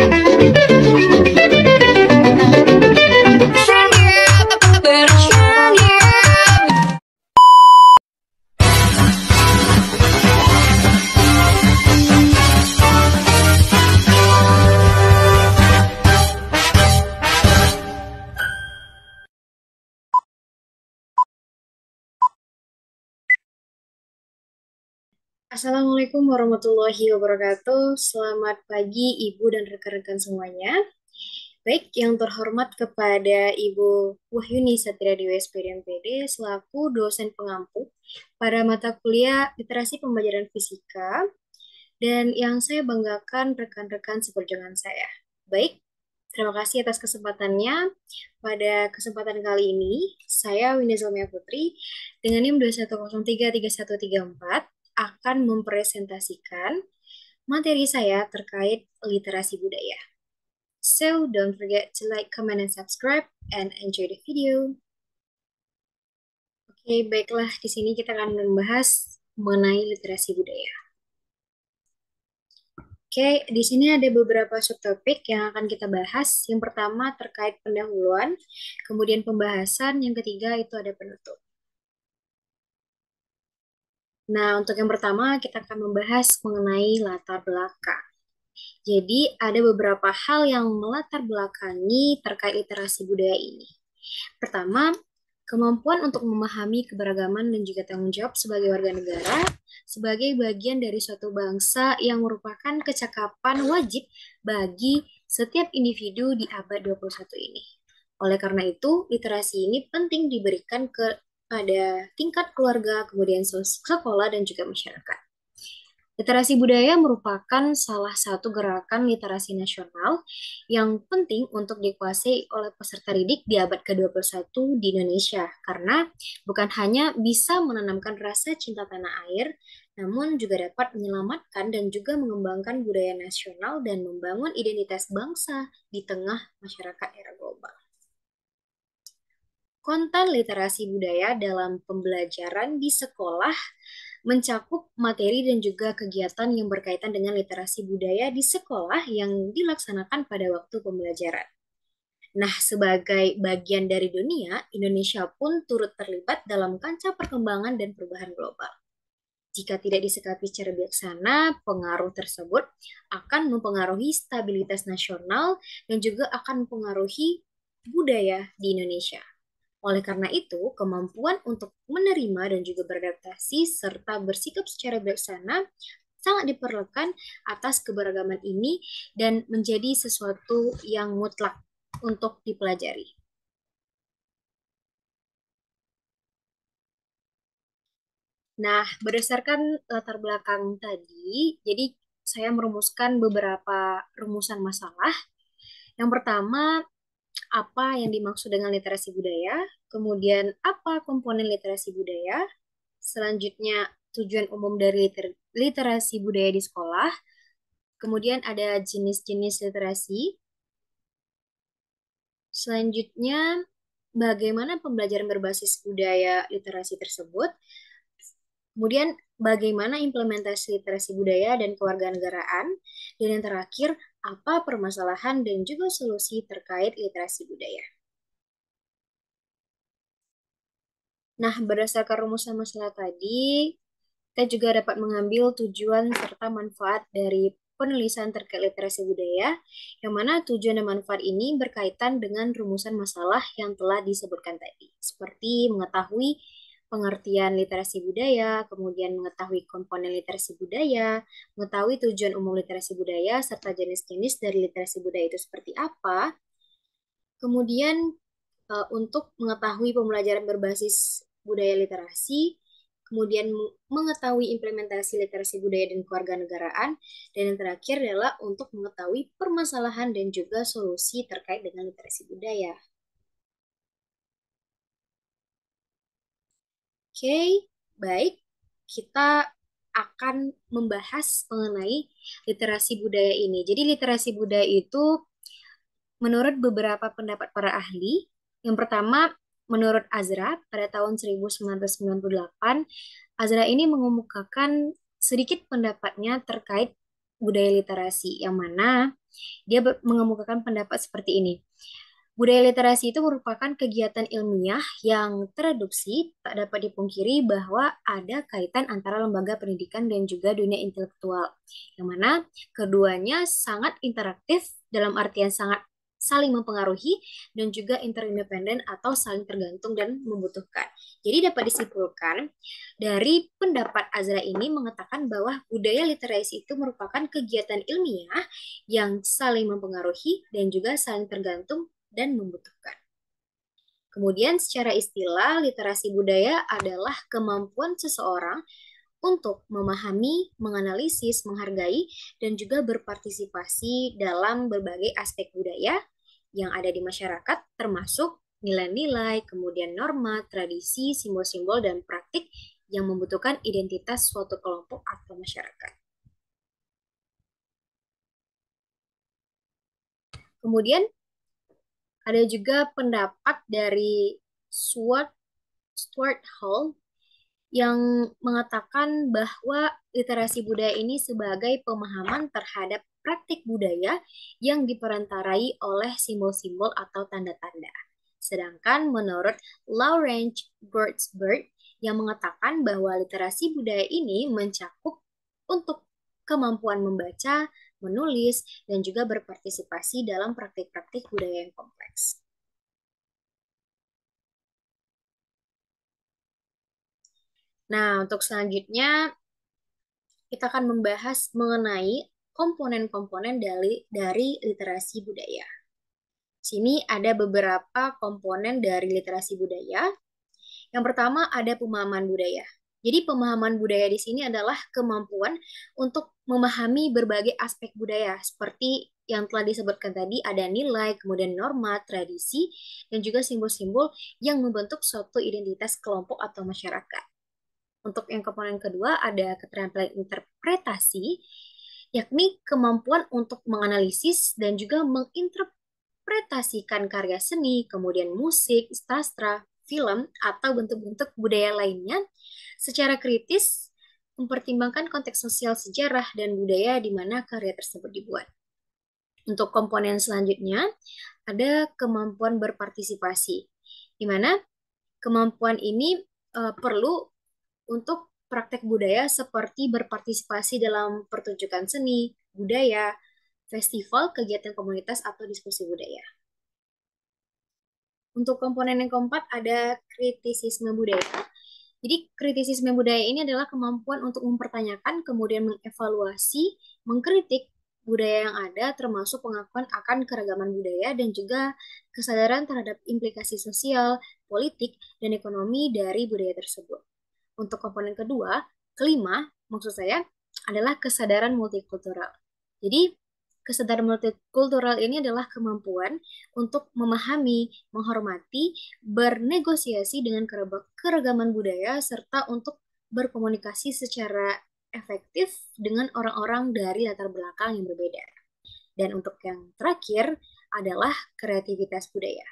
Thank you. Assalamualaikum warahmatullahi wabarakatuh. Selamat pagi Ibu dan rekan-rekan semuanya. Baik, yang terhormat kepada Ibu Wahyuni Satria di Dewi Pd selaku dosen pengampu pada mata kuliah literasi pembelajaran fisika dan yang saya banggakan rekan-rekan seperjuangan saya. Baik, Terima kasih atas kesempatannya. Pada kesempatan kali ini, saya Winda Zalmia Putri dengan NIM 21033134 akan mempresentasikan materi saya terkait literasi budaya. So, don't forget to like, comment, and subscribe, and enjoy the video. Oke, okay, baiklah. Di sini kita akan membahas mengenai literasi budaya. Oke, okay, di sini ada beberapa subtopik yang akan kita bahas. Yang pertama terkait pendahuluan, kemudian pembahasan, yang ketiga itu ada penutup. Nah, untuk yang pertama kita akan membahas mengenai latar belakang. Jadi, ada beberapa hal yang melatar belakangi terkait literasi budaya ini. Pertama, kemampuan untuk memahami keberagaman dan juga tanggung jawab sebagai warga negara sebagai bagian dari suatu bangsa yang merupakan kecakapan wajib bagi setiap individu di abad 21 ini. Oleh karena itu, literasi ini penting diberikan ke pada tingkat keluarga, kemudian sekolah, dan juga masyarakat. Literasi budaya merupakan salah satu gerakan literasi nasional yang penting untuk dikuasai oleh peserta didik di abad ke-21 di Indonesia karena bukan hanya bisa menanamkan rasa cinta tanah air, namun juga dapat menyelamatkan dan juga mengembangkan budaya nasional dan membangun identitas bangsa di tengah masyarakat era global. Konten literasi budaya dalam pembelajaran di sekolah mencakup materi dan juga kegiatan yang berkaitan dengan literasi budaya di sekolah yang dilaksanakan pada waktu pembelajaran. Nah, sebagai bagian dari dunia, Indonesia pun turut terlibat dalam kancah perkembangan dan perubahan global. Jika tidak disikapi secara bijaksana, pengaruh tersebut akan mempengaruhi stabilitas nasional dan juga akan mempengaruhi budaya di Indonesia. Oleh karena itu, kemampuan untuk menerima dan juga beradaptasi serta bersikap secara bijaksana sangat diperlukan atas keberagaman ini dan menjadi sesuatu yang mutlak untuk dipelajari. Nah, berdasarkan latar belakang tadi, jadi saya merumuskan beberapa rumusan masalah. Yang pertama, apa yang dimaksud dengan literasi budaya, kemudian apa komponen literasi budaya, selanjutnya tujuan umum dari liter literasi budaya di sekolah, kemudian ada jenis-jenis literasi, selanjutnya bagaimana pembelajaran berbasis budaya literasi tersebut, kemudian bagaimana implementasi literasi budaya dan kewarganegaraan, dan yang terakhir, apa permasalahan dan juga solusi terkait literasi budaya. Nah, berdasarkan rumusan masalah tadi, kita juga dapat mengambil tujuan serta manfaat dari penulisan terkait literasi budaya, yang mana tujuan dan manfaat ini berkaitan dengan rumusan masalah yang telah disebutkan tadi, seperti mengetahui pengertian literasi budaya, kemudian mengetahui komponen literasi budaya, mengetahui tujuan umum literasi budaya, serta jenis-jenis dari literasi budaya itu seperti apa. Kemudian eh, untuk mengetahui pembelajaran berbasis budaya literasi, kemudian mengetahui implementasi literasi budaya dan keluarga negaraan, dan yang terakhir adalah untuk mengetahui permasalahan dan juga solusi terkait dengan literasi budaya. okay, baik, kita akan membahas mengenai literasi budaya ini. Jadi literasi budaya itu menurut beberapa pendapat para ahli, yang pertama menurut Azra pada tahun 1998, Azra ini mengemukakan sedikit pendapatnya terkait budaya literasi yang mana dia mengemukakan pendapat seperti ini. Budaya literasi itu merupakan kegiatan ilmiah yang tereduksi, tak dapat dipungkiri bahwa ada kaitan antara lembaga pendidikan dan juga dunia intelektual, yang mana keduanya sangat interaktif dalam artian sangat saling mempengaruhi dan juga interindependen atau saling tergantung dan membutuhkan. Jadi dapat disimpulkan dari pendapat Azra ini mengatakan bahwa budaya literasi itu merupakan kegiatan ilmiah yang saling mempengaruhi dan juga saling tergantung dan membutuhkan. Kemudian secara istilah, literasi budaya adalah kemampuan seseorang untuk memahami, menganalisis, menghargai, dan juga berpartisipasi dalam berbagai aspek budaya yang ada di masyarakat, termasuk nilai-nilai, kemudian norma, tradisi, simbol-simbol, dan praktik yang membutuhkan identitas suatu kelompok atau masyarakat. Kemudian ada juga pendapat dari Stuart, Stuart Hall yang mengatakan bahwa literasi budaya ini sebagai pemahaman terhadap praktik budaya yang diperantarai oleh simbol-simbol atau tanda-tanda. Sedangkan menurut Lawrence Birdsberg yang mengatakan bahwa literasi budaya ini mencakup untuk kemampuan membaca, menulis, dan juga berpartisipasi dalam praktik-praktik budaya yang kompleks. Nah, untuk selanjutnya kita akan membahas mengenai komponen-komponen dari dari literasi budaya. Di Sini ada beberapa komponen dari literasi budaya. Yang pertama ada pemahaman budaya. Jadi pemahaman budaya di sini adalah kemampuan untuk memahami berbagai aspek budaya seperti yang telah disebutkan tadi ada nilai, kemudian norma, tradisi, dan juga simbol-simbol yang membentuk suatu identitas kelompok atau masyarakat. Untuk yang komponen kedua ada keterampilan interpretasi, yakni kemampuan untuk menganalisis dan juga menginterpretasikan karya seni, kemudian musik, sastra, film, atau bentuk-bentuk budaya lainnya secara kritis mempertimbangkan konteks sosial sejarah dan budaya di mana karya tersebut dibuat. Untuk komponen selanjutnya, ada kemampuan berpartisipasi, di mana kemampuan ini uh, perlu untuk praktek budaya seperti berpartisipasi dalam pertunjukan seni, budaya, festival, kegiatan komunitas, atau diskusi budaya. Untuk komponen yang keempat ada kritisisme budaya jadi kritisisme budaya ini adalah kemampuan untuk mempertanyakan, kemudian mengevaluasi, mengkritik budaya yang ada termasuk pengakuan akan keragaman budaya dan juga kesadaran terhadap implikasi sosial, politik, dan ekonomi dari budaya tersebut. Untuk komponen kedua, kelima, maksud saya adalah kesadaran multikultural. Jadi kesadaran multikultural ini adalah kemampuan untuk memahami, menghormati, bernegosiasi dengan keragaman budaya, serta untuk berkomunikasi secara efektif dengan orang-orang dari latar belakang yang berbeda. Dan untuk yang terakhir adalah kreativitas budaya.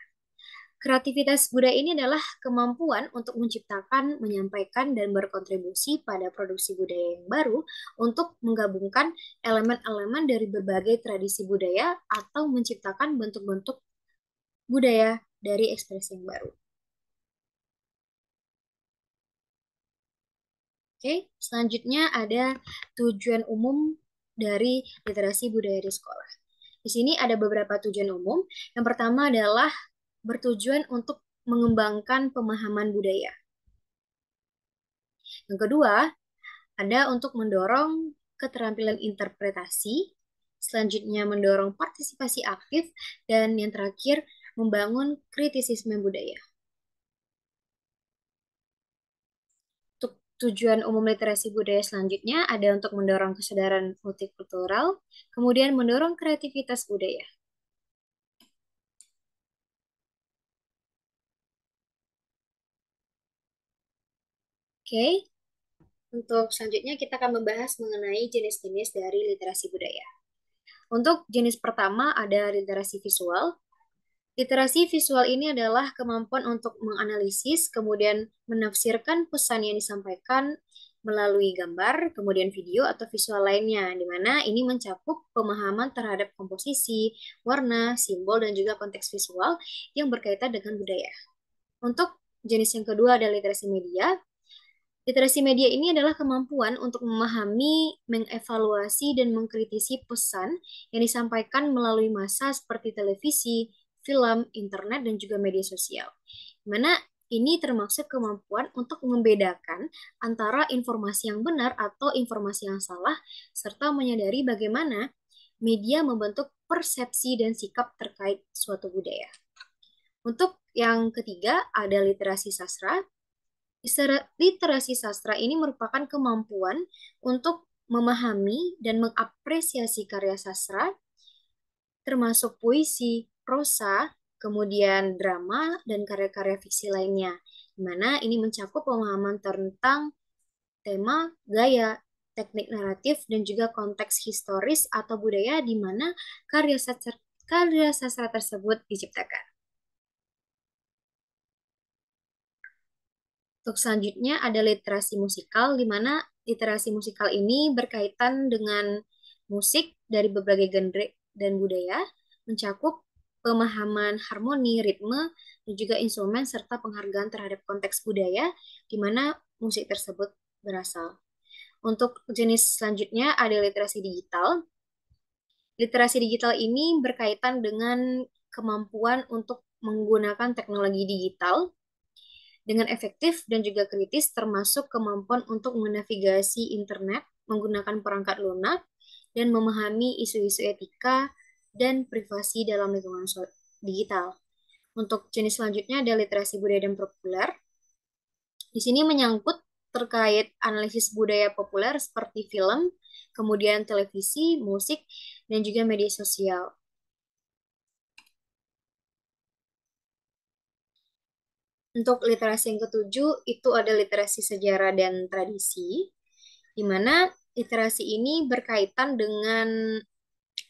Kreativitas budaya ini adalah kemampuan untuk menciptakan, menyampaikan, dan berkontribusi pada produksi budaya yang baru untuk menggabungkan elemen-elemen dari berbagai tradisi budaya atau menciptakan bentuk-bentuk budaya dari ekspresi yang baru. Oke, selanjutnya ada tujuan umum dari literasi budaya di sekolah. Di sini ada beberapa tujuan umum. Yang pertama adalah bertujuan untuk mengembangkan pemahaman budaya. Yang kedua, ada untuk mendorong keterampilan interpretasi, selanjutnya mendorong partisipasi aktif, dan yang terakhir membangun kritisisme budaya. tujuan umum literasi budaya selanjutnya ada untuk mendorong kesadaran multikultural, kemudian mendorong kreativitas budaya. Oke, untuk selanjutnya kita akan membahas mengenai jenis-jenis dari literasi budaya. Untuk jenis pertama ada literasi visual. Literasi visual ini adalah kemampuan untuk menganalisis, kemudian menafsirkan pesan yang disampaikan melalui gambar, kemudian video atau visual lainnya, di mana ini mencakup pemahaman terhadap komposisi, warna, simbol, dan juga konteks visual yang berkaitan dengan budaya. Untuk jenis yang kedua ada literasi media. Literasi media ini adalah kemampuan untuk memahami, mengevaluasi, dan mengkritisi pesan yang disampaikan melalui massa seperti televisi, film, internet, dan juga media sosial. Mana ini termasuk kemampuan untuk membedakan antara informasi yang benar atau informasi yang salah, serta menyadari bagaimana media membentuk persepsi dan sikap terkait suatu budaya. Untuk yang ketiga, ada literasi sastra. Literasi sastra ini merupakan kemampuan untuk memahami dan mengapresiasi karya sastra, termasuk puisi, prosa, kemudian drama, dan karya-karya fiksi lainnya. Di mana ini mencakup pemahaman tentang tema, gaya, teknik naratif, dan juga konteks historis atau budaya di mana karya sastra, karya sastra tersebut diciptakan. Untuk selanjutnya ada literasi musikal, di mana literasi musikal ini berkaitan dengan musik dari berbagai genre dan budaya, mencakup pemahaman harmoni, ritme, dan juga instrumen serta penghargaan terhadap konteks budaya di mana musik tersebut berasal. Untuk jenis selanjutnya ada literasi digital. Literasi digital ini berkaitan dengan kemampuan untuk menggunakan teknologi digital dengan efektif dan juga kritis termasuk kemampuan untuk menavigasi internet menggunakan perangkat lunak dan memahami isu-isu etika dan privasi dalam lingkungan digital. Untuk jenis selanjutnya ada literasi budaya dan populer. Di sini menyangkut terkait analisis budaya populer seperti film, kemudian televisi, musik, dan juga media sosial. Untuk literasi yang ketujuh itu ada literasi sejarah dan tradisi, di mana literasi ini berkaitan dengan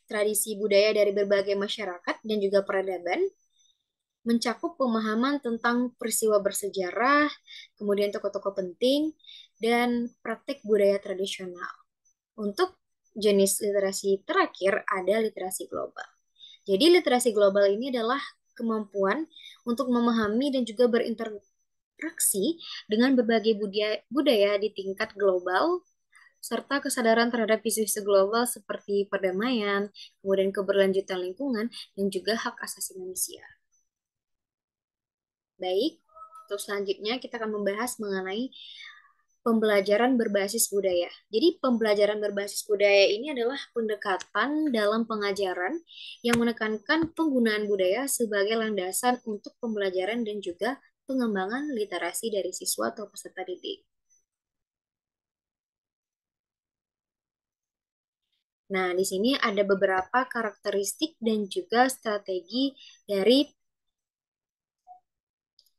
tradisi budaya dari berbagai masyarakat dan juga peradaban, mencakup pemahaman tentang peristiwa bersejarah, kemudian tokoh-tokoh penting, dan praktik budaya tradisional. Untuk jenis literasi terakhir ada literasi global. Jadi literasi global ini adalah kemampuan untuk memahami dan juga berinteraksi dengan berbagai budaya, budaya di tingkat global serta kesadaran terhadap isu-isu global seperti perdamaian, kemudian keberlanjutan lingkungan, dan juga hak asasi manusia. Baik, untuk selanjutnya kita akan membahas mengenai pembelajaran berbasis budaya. Jadi pembelajaran berbasis budaya ini adalah pendekatan dalam pengajaran yang menekankan penggunaan budaya sebagai landasan untuk pembelajaran dan juga pengembangan literasi dari siswa atau peserta didik. Nah, di sini ada beberapa karakteristik dan juga strategi dari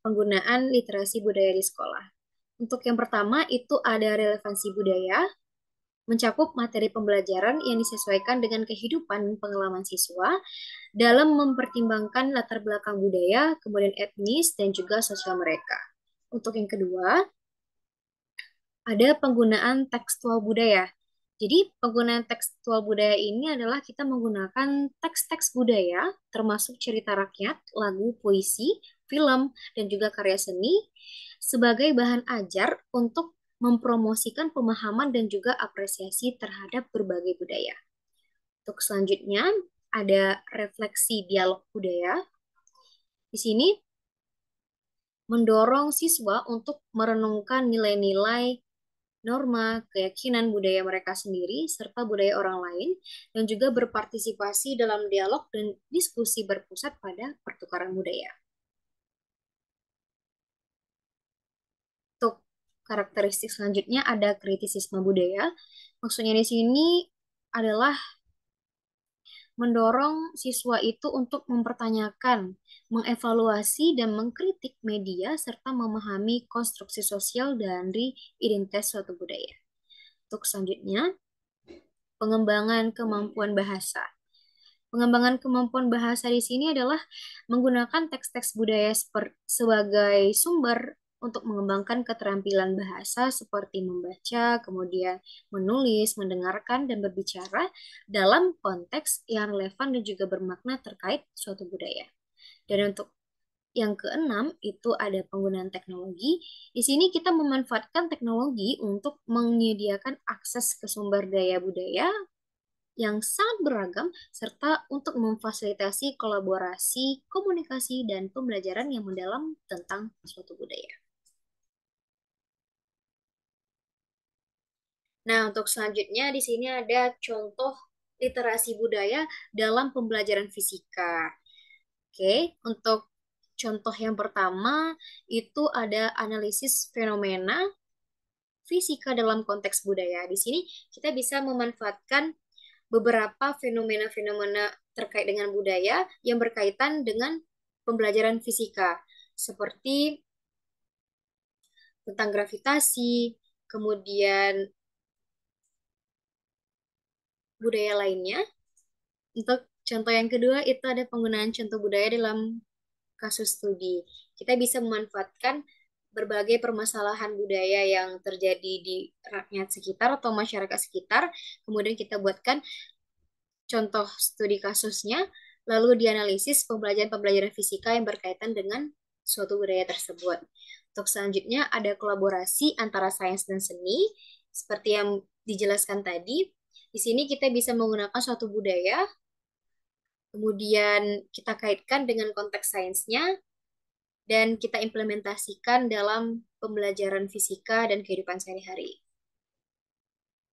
penggunaan literasi budaya di sekolah. Untuk yang pertama itu ada relevansi budaya, mencakup materi pembelajaran yang disesuaikan dengan kehidupan pengalaman siswa dalam mempertimbangkan latar belakang budaya, kemudian etnis, dan juga sosial mereka. Untuk yang kedua, ada penggunaan tekstual budaya. Jadi, penggunaan tekstual budaya ini adalah kita menggunakan teks-teks budaya, termasuk cerita rakyat, lagu, puisi, film, dan juga karya seni sebagai bahan ajar untuk mempromosikan pemahaman dan juga apresiasi terhadap berbagai budaya. Untuk selanjutnya, ada refleksi dialog budaya. Di sini, mendorong siswa untuk merenungkan nilai-nilai norma, keyakinan budaya mereka sendiri, serta budaya orang lain, dan juga berpartisipasi dalam dialog dan diskusi berpusat pada pertukaran budaya. karakteristik selanjutnya ada kritisisme budaya. Maksudnya di sini adalah mendorong siswa itu untuk mempertanyakan, mengevaluasi dan mengkritik media serta memahami konstruksi sosial dan identitas suatu budaya. Untuk selanjutnya, pengembangan kemampuan bahasa. Pengembangan kemampuan bahasa di sini adalah menggunakan teks-teks budaya sebagai sumber untuk mengembangkan keterampilan bahasa seperti membaca, kemudian menulis, mendengarkan, dan berbicara dalam konteks yang relevan dan juga bermakna terkait suatu budaya. Dan untuk yang keenam itu ada penggunaan teknologi. Di sini kita memanfaatkan teknologi untuk menyediakan akses ke sumber daya budaya yang sangat beragam serta untuk memfasilitasi kolaborasi, komunikasi, dan pembelajaran yang mendalam tentang suatu budaya. Nah, untuk selanjutnya di sini ada contoh literasi budaya dalam pembelajaran fisika. Oke, untuk contoh yang pertama itu ada analisis fenomena fisika dalam konteks budaya. Di sini kita bisa memanfaatkan beberapa fenomena-fenomena terkait dengan budaya yang berkaitan dengan pembelajaran fisika seperti tentang gravitasi, kemudian budaya lainnya. Untuk contoh yang kedua itu ada penggunaan contoh budaya dalam kasus studi. Kita bisa memanfaatkan berbagai permasalahan budaya yang terjadi di rakyat sekitar atau masyarakat sekitar, kemudian kita buatkan contoh studi kasusnya, lalu dianalisis pembelajaran-pembelajaran fisika yang berkaitan dengan suatu budaya tersebut. Untuk selanjutnya ada kolaborasi antara sains dan seni, seperti yang dijelaskan tadi, di sini kita bisa menggunakan suatu budaya, kemudian kita kaitkan dengan konteks sainsnya, dan kita implementasikan dalam pembelajaran fisika dan kehidupan sehari-hari.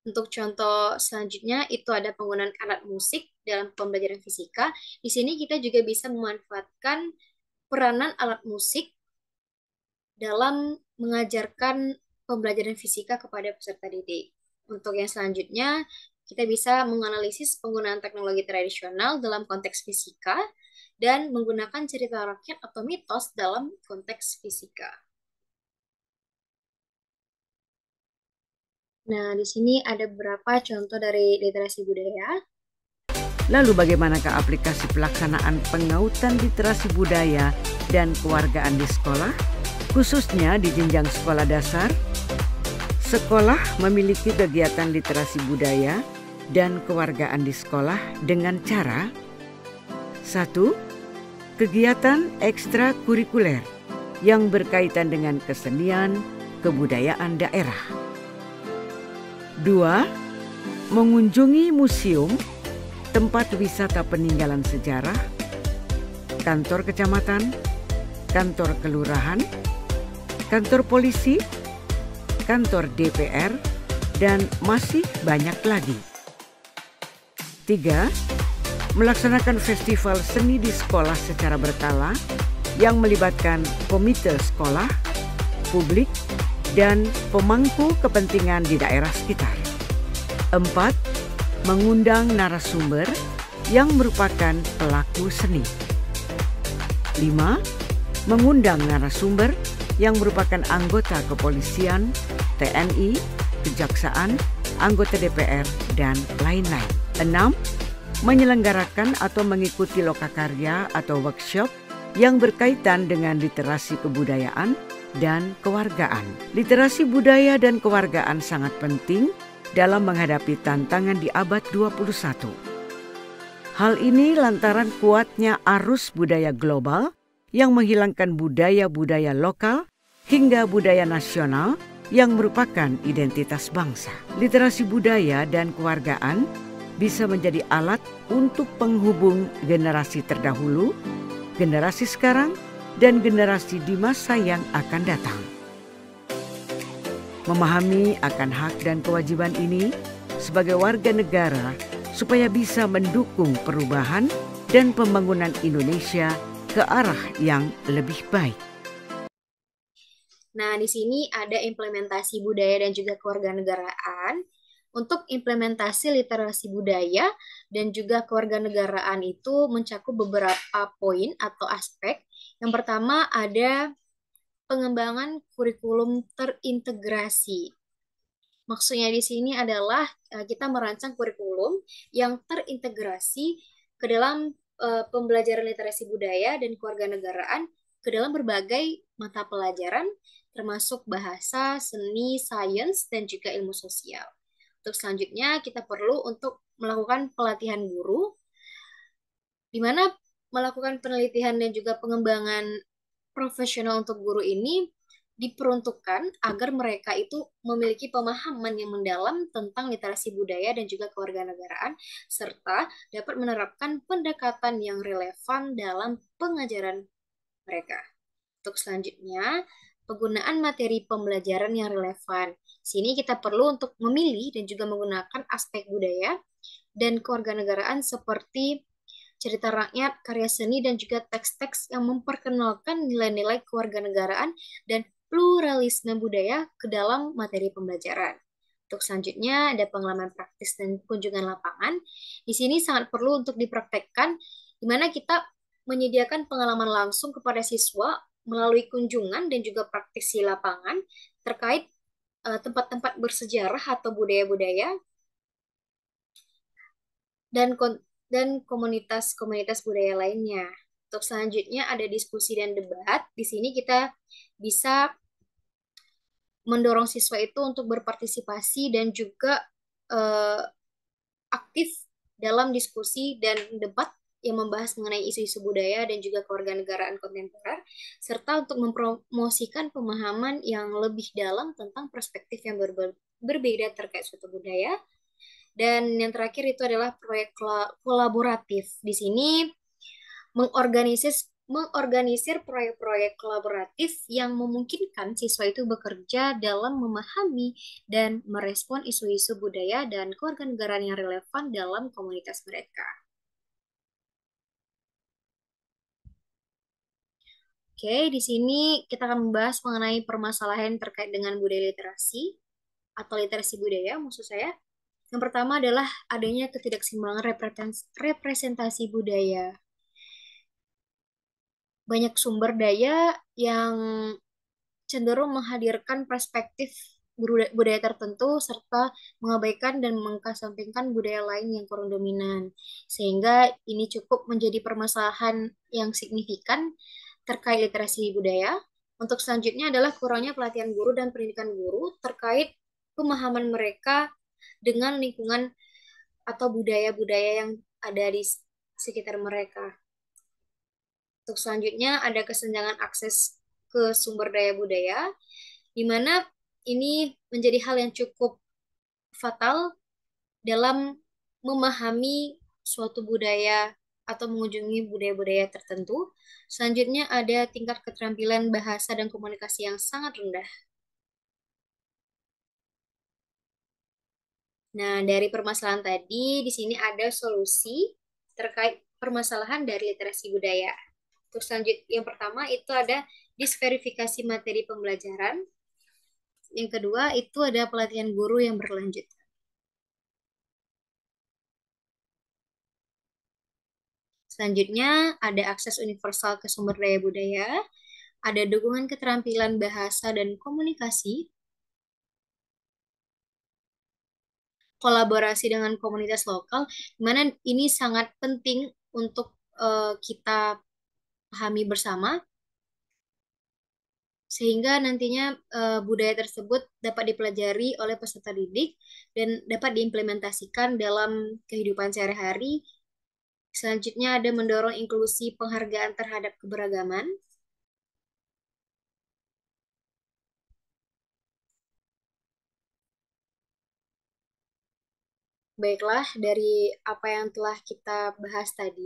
Untuk contoh selanjutnya, itu ada penggunaan alat musik dalam pembelajaran fisika. Di sini kita juga bisa memanfaatkan peranan alat musik dalam mengajarkan pembelajaran fisika kepada peserta didik. Untuk yang selanjutnya, kita bisa menganalisis penggunaan teknologi tradisional dalam konteks fisika dan menggunakan cerita rakyat atau mitos dalam konteks fisika. Nah, di sini ada beberapa contoh dari literasi budaya. Lalu bagaimanakah aplikasi pelaksanaan pengautan literasi budaya dan kewargaan di sekolah, khususnya di jenjang sekolah dasar? Sekolah memiliki kegiatan literasi budaya dan kewargaan di sekolah dengan cara 1. Kegiatan ekstrakurikuler yang berkaitan dengan kesenian, kebudayaan daerah. 2. Mengunjungi museum, tempat wisata peninggalan sejarah, kantor kecamatan, kantor kelurahan, kantor polisi, kantor DPR, dan masih banyak lagi. Tiga, melaksanakan festival seni di sekolah secara berkala yang melibatkan komite sekolah, publik, dan pemangku kepentingan di daerah sekitar. Empat, mengundang narasumber yang merupakan pelaku seni. Lima, mengundang narasumber yang merupakan anggota kepolisian, TNI, kejaksaan, anggota DPR, dan lain-lain. 6. Menyelenggarakan atau mengikuti lokakarya atau workshop yang berkaitan dengan literasi kebudayaan dan kewargaan. Literasi budaya dan kewargaan sangat penting dalam menghadapi tantangan di abad 21. Hal ini lantaran kuatnya arus budaya global yang menghilangkan budaya-budaya lokal hingga budaya nasional yang merupakan identitas bangsa. Literasi budaya dan kewargaan bisa menjadi alat untuk penghubung generasi terdahulu, generasi sekarang, dan generasi di masa yang akan datang. Memahami akan hak dan kewajiban ini sebagai warga negara supaya bisa mendukung perubahan dan pembangunan Indonesia ke arah yang lebih baik. Nah, di sini ada implementasi budaya dan juga kewarganegaraan untuk implementasi literasi budaya dan juga kewarganegaraan itu mencakup beberapa poin atau aspek. Yang pertama ada pengembangan kurikulum terintegrasi. Maksudnya di sini adalah eh, kita merancang kurikulum yang terintegrasi ke dalam eh, pembelajaran literasi budaya dan kewarganegaraan ke dalam berbagai mata pelajaran termasuk bahasa, seni, sains, dan juga ilmu sosial. Untuk selanjutnya kita perlu untuk melakukan pelatihan guru, di mana melakukan penelitian dan juga pengembangan profesional untuk guru ini diperuntukkan agar mereka itu memiliki pemahaman yang mendalam tentang literasi budaya dan juga kewarganegaraan, serta dapat menerapkan pendekatan yang relevan dalam pengajaran mereka. Untuk selanjutnya, penggunaan materi pembelajaran yang relevan. Sini kita perlu untuk memilih dan juga menggunakan aspek budaya dan kewarganegaraan seperti cerita rakyat, karya seni, dan juga teks-teks yang memperkenalkan nilai-nilai kewarganegaraan dan pluralisme budaya ke dalam materi pembelajaran. Untuk selanjutnya ada pengalaman praktis dan kunjungan lapangan. Di sini sangat perlu untuk dipraktekkan di mana kita menyediakan pengalaman langsung kepada siswa melalui kunjungan dan juga praktisi lapangan terkait eh, tempat-tempat uh, bersejarah atau budaya-budaya dan dan komunitas-komunitas budaya lainnya. Untuk selanjutnya ada diskusi dan debat. Di sini kita bisa mendorong siswa itu untuk berpartisipasi dan juga uh, aktif dalam diskusi dan debat yang membahas mengenai isu-isu budaya dan juga kewarganegaraan kontemporer, serta untuk mempromosikan pemahaman yang lebih dalam tentang perspektif yang ber berbeda terkait suatu budaya. Dan yang terakhir itu adalah proyek kolaboratif. Di sini mengorganisir mengorganisir proyek-proyek kolaboratif yang memungkinkan siswa itu bekerja dalam memahami dan merespon isu-isu budaya dan kewarganegaraan yang relevan dalam komunitas mereka. Oke, di sini kita akan membahas mengenai permasalahan terkait dengan budaya literasi atau literasi budaya maksud saya. Yang pertama adalah adanya ketidakseimbangan representasi budaya. Banyak sumber daya yang cenderung menghadirkan perspektif budaya tertentu serta mengabaikan dan mengkasampingkan budaya lain yang kurang dominan. Sehingga ini cukup menjadi permasalahan yang signifikan terkait literasi budaya. Untuk selanjutnya adalah kurangnya pelatihan guru dan pendidikan guru terkait pemahaman mereka dengan lingkungan atau budaya-budaya yang ada di sekitar mereka. Untuk selanjutnya ada kesenjangan akses ke sumber daya budaya, di mana ini menjadi hal yang cukup fatal dalam memahami suatu budaya atau mengunjungi budaya-budaya tertentu. Selanjutnya ada tingkat keterampilan bahasa dan komunikasi yang sangat rendah. Nah, dari permasalahan tadi, di sini ada solusi terkait permasalahan dari literasi budaya. Terus lanjut, yang pertama itu ada disverifikasi materi pembelajaran. Yang kedua itu ada pelatihan guru yang berlanjut. Selanjutnya, ada akses universal ke sumber daya budaya, ada dukungan keterampilan bahasa dan komunikasi, kolaborasi dengan komunitas lokal, dimana ini sangat penting untuk uh, kita pahami bersama, sehingga nantinya uh, budaya tersebut dapat dipelajari oleh peserta didik dan dapat diimplementasikan dalam kehidupan sehari-hari Selanjutnya ada mendorong inklusi penghargaan terhadap keberagaman. Baiklah, dari apa yang telah kita bahas tadi,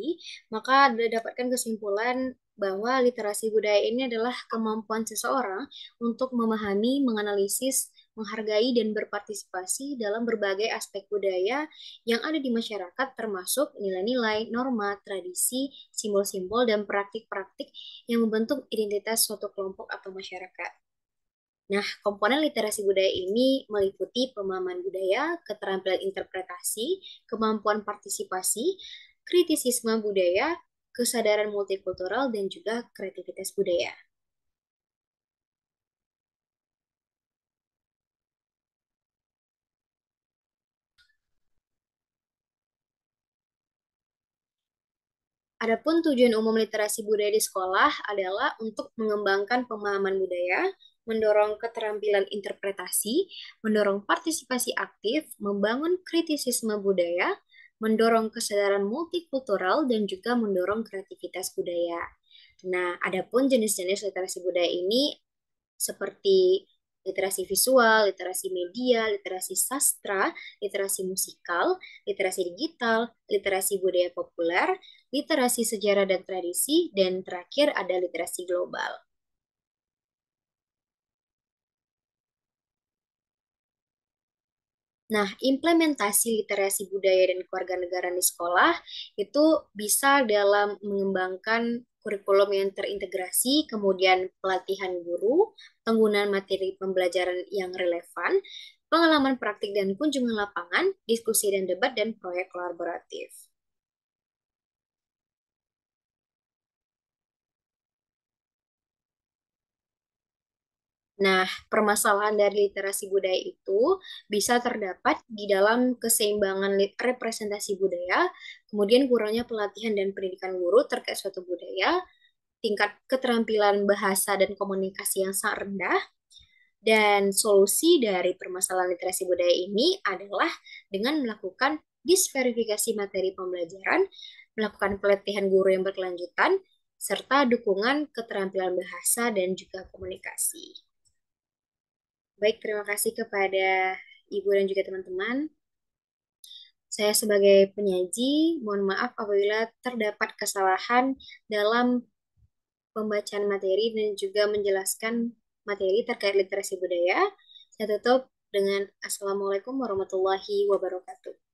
maka dapatkan kesimpulan bahwa literasi budaya ini adalah kemampuan seseorang untuk memahami, menganalisis, menghargai dan berpartisipasi dalam berbagai aspek budaya yang ada di masyarakat termasuk nilai-nilai, norma, tradisi, simbol-simbol, dan praktik-praktik yang membentuk identitas suatu kelompok atau masyarakat. Nah, komponen literasi budaya ini meliputi pemahaman budaya, keterampilan interpretasi, kemampuan partisipasi, kritisisme budaya, kesadaran multikultural, dan juga kreativitas budaya. Adapun tujuan umum literasi budaya di sekolah adalah untuk mengembangkan pemahaman budaya, mendorong keterampilan interpretasi, mendorong partisipasi aktif, membangun kritisisme budaya, mendorong kesadaran multikultural, dan juga mendorong kreativitas budaya. Nah, adapun jenis-jenis literasi budaya ini seperti literasi visual, literasi media, literasi sastra, literasi musikal, literasi digital, literasi budaya populer, literasi sejarah dan tradisi, dan terakhir ada literasi global. Nah, implementasi literasi budaya dan keluarga negara di sekolah itu bisa dalam mengembangkan kurikulum yang terintegrasi, kemudian pelatihan guru, penggunaan materi pembelajaran yang relevan, pengalaman praktik dan kunjungan lapangan, diskusi dan debat, dan proyek kolaboratif. Nah, permasalahan dari literasi budaya itu bisa terdapat di dalam keseimbangan representasi budaya, kemudian kurangnya pelatihan dan pendidikan guru terkait suatu budaya, tingkat keterampilan bahasa dan komunikasi yang sangat rendah, dan solusi dari permasalahan literasi budaya ini adalah dengan melakukan disverifikasi materi pembelajaran, melakukan pelatihan guru yang berkelanjutan, serta dukungan keterampilan bahasa dan juga komunikasi. Baik, terima kasih kepada Ibu dan juga teman-teman. Saya sebagai penyaji, mohon maaf apabila terdapat kesalahan dalam pembacaan materi dan juga menjelaskan materi terkait literasi budaya. Saya tutup dengan Assalamualaikum warahmatullahi wabarakatuh.